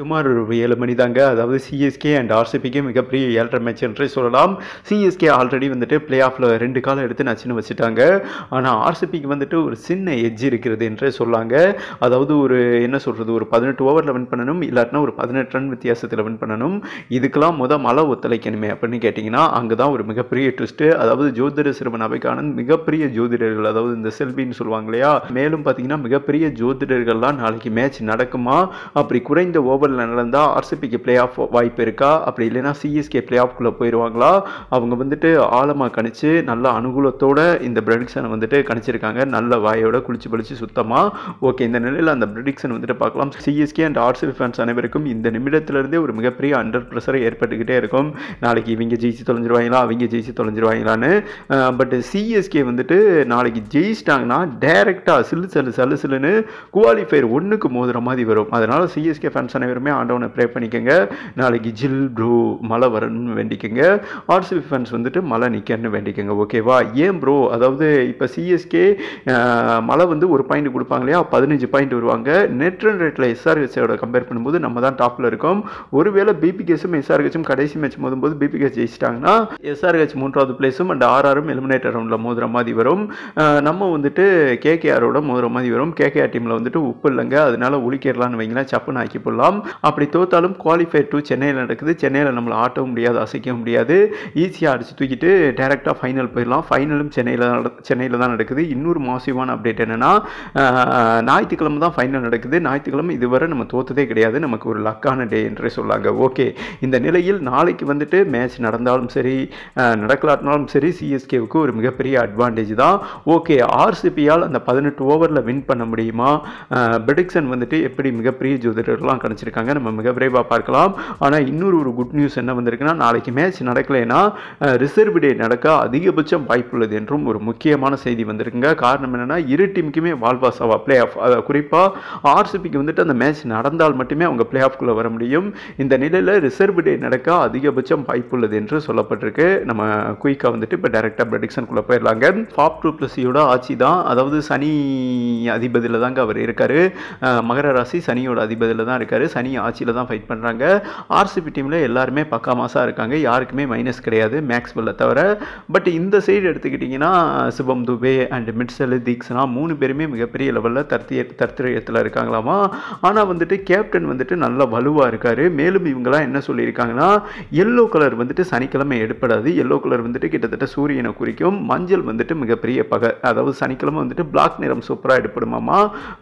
tomorrow ஏழு மணி தாங்க அதாவது சிஎஸ்கே அண்ட் ஆர்சிபிக்கு மிகப்பெரிய ஏழரை மேட்ச் என்றே சொல்லலாம் சிஎஸ்கே ஆல்ரெடி வந்துட்டு பிளே ஆஃபில் ரெண்டு காலம் எடுத்து நச்சுன்னு வச்சுட்டாங்க ஆனால் ஆர்சிபிக்கு வந்துட்டு ஒரு சின்ன எஜ்ஜி இருக்கிறது என்றே சொல்லாங்க அதாவது ஒரு என்ன சொல்கிறது ஒரு பதினெட்டு ஓவரில் வின் பண்ணணும் இல்லாட்டினா ஒரு பதினெட்டு ரன் வித்தியாசத்தில் வின் பண்ணணும் இதுக்கெல்லாம் மொதல் மழை ஒத்துழைக்கணுமே அப்படின்னு கேட்டிங்கன்னா அங்கே தான் ஒரு மிகப்பெரிய ட்விஸ்ட்டு அதாவது ஜோதிட சிறுவன் அபைக்கானந்த் மிகப்பெரிய ஜோதிடர்கள் அதாவது இந்த செல்வின்னு சொல்லுவாங்க இல்லையா மேலும் பார்த்தீங்கன்னா மிகப்பெரிய ஜோதிடர்கள்லாம் நாளைக்கு மேட்ச் நடக்குமா அப்படி குறைந்த ஓவர் ஓவரில் நடந்தால் ஆர்சிபிக்கு பிளே ஆஃப் வாய்ப்பு இருக்கா அப்படி இல்லைன்னா சிஎஸ்கே பிளே ஆஃப்குள்ளே போயிடுவாங்களா அவங்க வந்துட்டு ஆழமாக கணிச்சு நல்ல அனுகூலத்தோடு இந்த ப்ரெடிக்ஷனை வந்துட்டு கணிச்சிருக்காங்க நல்ல வாயோட குளிச்சு பளிச்சு சுத்தமாக ஓகே இந்த நிலையில் அந்த ப்ரெடிக்ஷன் வந்துட்டு பார்க்கலாம் சிஎஸ்கே அண்ட் ஆர்சிபி ஃபேன்ஸ் அனைவருக்கும் இந்த நிமிடத்திலேருந்தே ஒரு மிகப்பெரிய அண்டர் ப்ரெஷர் ஏற்பட்டுக்கிட்டே இருக்கும் நாளைக்கு இவங்க ஜெயிச்சு தொலைஞ்சிருவாங்களா அவங்க ஜெயிச்சு தொலைஞ்சிருவாங்களான்னு பட் சிஎஸ்கே வந்துட்டு நாளைக்கு ஜெயிச்சிட்டாங்கன்னா டேரெக்டாக சில்லு சல்லு சல்லு சில்லுன்னு குவாலிஃபயர் ஒன்றுக்கு மோதுகிற மாதிரி வரும் அதனால் சிஎஸ்கே ஃபேன்ஸ் அனைவரும் பேருமே ஆண்டவனை ப்ரே பண்ணிக்கோங்க நாளைக்கு ஜில் ப்ரோ மழை வரணும்னு வேண்டிக்கோங்க ஆர்சிபி ஃபேன்ஸ் வந்துட்டு மழை நிற்கணும்னு வேண்டிக்கோங்க ஓகேவா ஏன் ப்ரோ அதாவது இப்போ சிஎஸ்கே மழை வந்து ஒரு பாயிண்ட் கொடுப்பாங்க இல்லையா பதினஞ்சு பாயிண்ட் வருவாங்க நெட் ரன் ரேட்டில் எஸ்ஆர்ஹெச்சோட கம்பேர் பண்ணும்போது நம்ம தான் டாப்பில் இருக்கோம் ஒருவேளை பிபிகேஸும் எஸ்ஆர்ஹெச்சும் கடைசி மேட்ச் போது பிபிகேஸ் ஜெயிச்சிட்டாங்கன்னா எஸ்ஆர்ஹெச் மூன்றாவது பிளேஸும் அண்ட் ஆர்ஆரும் எலிமினேட்டர் ரவுண்டில் மோதுற மாதிரி வரும் நம்ம வந்துட்டு கேகேஆரோட மோதுற மாதிரி வரும் கேகேஆர் டீமில் வந்துட்டு உப்பு இல்லைங்க அதனால ஒழிக்கிறலான்னு வைங்களேன் சப்புன்னு ஆக்கி போடலாம் அப்படி தோத்தாலும் குவாலிஃபை டூ சென்னையில் நடக்குது சென்னையில் நம்மளை ஆட்டவும் முடியாது அசைக்க முடியாது ஈஸியாக அடிச்சு தூக்கிட்டு டேரெக்டாக ஃபைனல் போயிடலாம் ஃபைனலும் சென்னையில் தான் சென்னையில் தான் நடக்குது இன்னொரு மாசிவான அப்டேட் என்னென்னா ஞாயிற்றுக்கிழமை தான் ஃபைனல் நடக்குது ஞாயிற்றுக்கிழமை இதுவரை நம்ம தோத்ததே கிடையாது நமக்கு ஒரு லக்கான டே என்று சொல்லாங்க ஓகே இந்த நிலையில் நாளைக்கு வந்துட்டு மேட்ச் நடந்தாலும் சரி நடக்கலாட்டினாலும் சரி சிஎஸ்கேவுக்கு ஒரு மிகப்பெரிய அட்வான்டேஜ் தான் ஓகே ஆர்சிபியால் அந்த பதினெட்டு ஓவரில் வின் பண்ண முடியுமா பிரிடிக்ஷன் வந்துட்டு எப்படி மிகப்பெரிய ஜோதிடர்லாம் கணிச்சிருக்கு பண்ணியிருக்காங்க நம்ம மிக விரைவாக பார்க்கலாம் ஆனால் இன்னொரு ஒரு குட் நியூஸ் என்ன வந்திருக்குன்னா நாளைக்கு மேட்ச் நடக்கலைன்னா ரிசர்வ் டே நடக்க அதிகபட்சம் உள்ளது என்றும் ஒரு முக்கியமான செய்தி வந்திருக்குங்க காரணம் என்னென்னா இரு டீமுக்குமே வால்வாசாவா பிளே ஆஃப் குறிப்பாக ஆர்சிபிக்கு வந்துட்டு அந்த மேட்ச் நடந்தால் மட்டுமே அவங்க பிளே ஆஃப்குள்ளே வர முடியும் இந்த நிலையில் ரிசர்வ் டே நடக்க அதிகபட்சம் உள்ளது என்று சொல்லப்பட்டிருக்கு நம்ம குயிக்காக வந்துட்டு இப்போ டேரெக்டாக குள்ளே போயிடலாங்க ஃபாப் டூ ப்ளஸியோட ஆட்சி தான் அதாவது சனி அதிபதியில் தாங்க அவர் இருக்கார் மகர ராசி சனியோட அதிபதியில் தான் இருக்கார் தனி ஆட்சியில் தான் ஃபைட் பண்ணுறாங்க ஆர்சிபி டீமில் எல்லாருமே பக்கா மாசாக இருக்காங்க யாருக்குமே மைனஸ் கிடையாது மேக்ஸ்வெல்லை தவிர பட் இந்த சைடு எடுத்துக்கிட்டிங்கன்னா சிவம் துபே அண்ட் மிட்சல் தீக்ஸ்லாம் மூணு பேருமே மிகப்பெரிய லெவலில் தர்த்திய தர்த்திரியத்தில் இருக்காங்களாமா ஆனால் வந்துட்டு கேப்டன் வந்துட்டு நல்ல வலுவாக இருக்கார் மேலும் இவங்களாம் என்ன சொல்லியிருக்காங்கன்னா எல்லோ கலர் வந்துட்டு சனிக்கிழமை எடுப்படாது எல்லோ கலர் வந்துட்டு கிட்டத்தட்ட சூரியனை குறிக்கும் மஞ்சள் வந்துட்டு மிகப்பெரிய பகை அதாவது சனிக்கிழமை வந்துட்டு பிளாக் நிறம் சூப்பராக எடுப்படுமாமா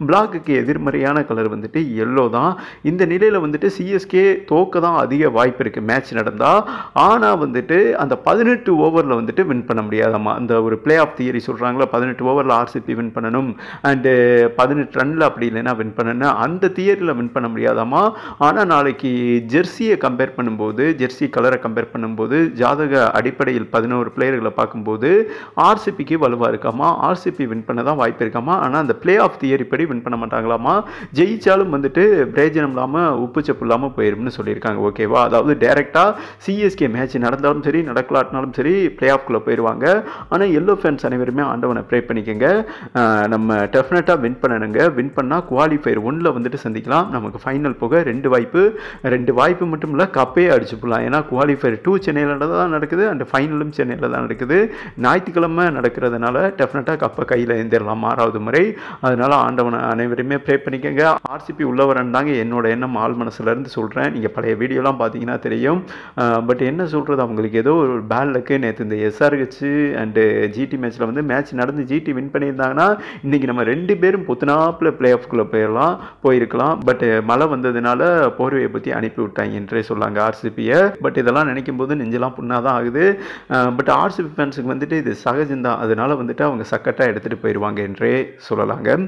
பிளாக்குக்கு எதிர்மறையான கலர் வந்துட்டு எல்லோ தான் இந்த நிலையில் வந்துட்டு சிஎஸ்கே தோக்க தான் அதிக வாய்ப்பு இருக்குது மேட்ச் நடந்தால் ஆனால் வந்துட்டு அந்த பதினெட்டு ஓவரில் வந்துட்டு வின் பண்ண முடியாதாம்மா அந்த ஒரு பிளே ஆஃப் தியரி சொல்கிறாங்களா பதினெட்டு ஓவரில் ஆர்சிபி வின் பண்ணணும் அண்டு பதினெட்டு ரனில் அப்படி இல்லைன்னா வின் பண்ணணும் அந்த தியரியில் வின் பண்ண முடியாதாம்மா ஆனால் நாளைக்கு ஜெர்சியை கம்பேர் பண்ணும்போது ஜெர்சி கலரை கம்பேர் பண்ணும்போது ஜாதக அடிப்படையில் பதினோரு பிளேயர்களை பார்க்கும்போது ஆர்சிபிக்கு வலுவாக இருக்காமா ஆர்சிபி வின் பண்ண தான் வாய்ப்பு இருக்காமா ஆனால் அந்த பிளே ஆஃப் தியரி படி வின் பண்ண மாட்டாங்களாமா ஜெயிச்சாலும் வந்துட்டு பிரயோஜனம் இல்லாமல் நம்ம உப்பு செப்பு இல்லாமல் போயிரும்னு சொல்லியிருக்காங்க ஓகேவா அதாவது டேரெக்டாக சிஎஸ்கே மேட்ச் நடந்தாலும் சரி நடக்கலாட்டினாலும் சரி பிளே ஆஃப்குள்ளே போயிடுவாங்க ஆனால் எல்லோ ஃபேன்ஸ் அனைவருமே ஆண்டவனை ப்ரே பண்ணிக்கோங்க நம்ம டெஃபினட்டாக வின் பண்ணணுங்க வின் பண்ணால் குவாலிஃபயர் ஒன்றில் வந்துட்டு சந்திக்கலாம் நமக்கு ஃபைனல் போக ரெண்டு வாய்ப்பு ரெண்டு வாய்ப்பு மட்டும் இல்லை கப்பே அடிச்சு போடலாம் ஏன்னா குவாலிஃபயர் டூ சென்னையில் தான் நடக்குது அண்ட் ஃபைனலும் சென்னையில் தான் நடக்குது ஞாயிற்றுக்கிழமை நடக்கிறதுனால டெஃபினட்டாக கப்பை கையில் எழுந்திரலாம் ஆறாவது முறை அதனால் ஆண்டவனை அனைவருமே ப்ரே பண்ணிக்கோங்க ஆர்சிபி தாங்க என்னோட எண்ணம் உண்மையாக ஆள் மனசுலேருந்து சொல்கிறேன் நீங்கள் பழைய வீடியோலாம் பார்த்தீங்கன்னா தெரியும் பட் என்ன சொல்கிறது அவங்களுக்கு ஏதோ ஒரு பேட் லக்கு நேற்று இந்த எஸ்ஆர்ஹெச் அண்டு ஜிடி மேட்ச்சில் வந்து மேட்ச் நடந்து ஜிடி வின் பண்ணியிருந்தாங்கன்னா இன்றைக்கி நம்ம ரெண்டு பேரும் புத்தனாப்பில் பிளே ஆஃப்குள்ளே போயிடலாம் போயிருக்கலாம் பட் மழை வந்ததுனால போர்வையை பற்றி அனுப்பி விட்டாங்க என்றே சொல்லாங்க ஆர்சிபியை பட் இதெல்லாம் நினைக்கும் போது நெஞ்செல்லாம் புண்ணாக தான் ஆகுது பட் ஆர்சிபி ஃபேன்ஸுக்கு வந்துட்டு இது சகஜம்தான் அதனால் வந்துட்டு அவங்க சக்கட்டாக எடுத்துகிட்டு போயிடுவாங்க என்றே சொல்லலாங்க